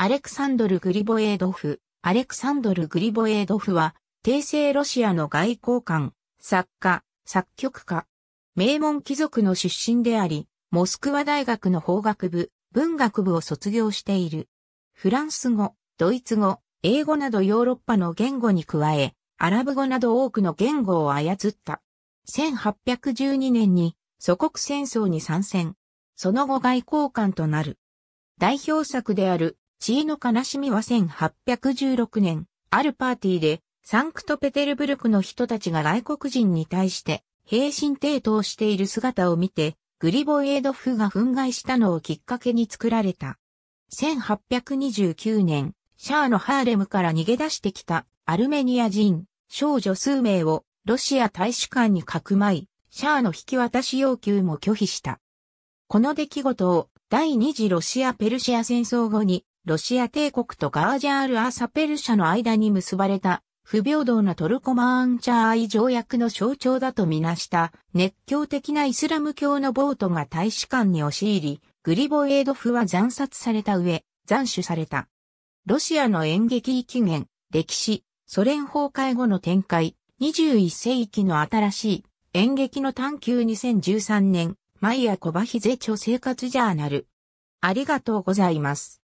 アレクサンドル・グリボエードフ。アレクサンドル・グリボエードフは、帝政ロシアの外交官、作家、作曲家。名門貴族の出身であり、モスクワ大学の法学部、文学部を卒業している。フランス語、ドイツ語、英語などヨーロッパの言語に加え、アラブ語など多くの言語を操った。1812年に祖国戦争に参戦。その後外交官となる。代表作である地位の悲しみは1816年、あるパーティーで、サンクトペテルブルクの人たちが外国人に対して、平身抵当している姿を見て、グリボエードフが憤慨したのをきっかけに作られた。1829年、シャアのハーレムから逃げ出してきたアルメニア人、少女数名をロシア大使館にかくまい、シャアの引き渡し要求も拒否した。この出来事を第二次ロシア・ペルシア戦争後にロシア帝国とガージャール・アーサペル社の間に結ばれた不平等なトルコマーンチャー愛条約の象徴だとみなした熱狂的なイスラム教のボートが大使館に押し入り、グリボエードフは惨殺された上、斬首された。ロシアの演劇起源、歴史、ソ連崩壊後の展開、21世紀の新しい演劇の探求2013年、マイヤ・コバヒゼ著生活ジャーナル。ありがとうございます。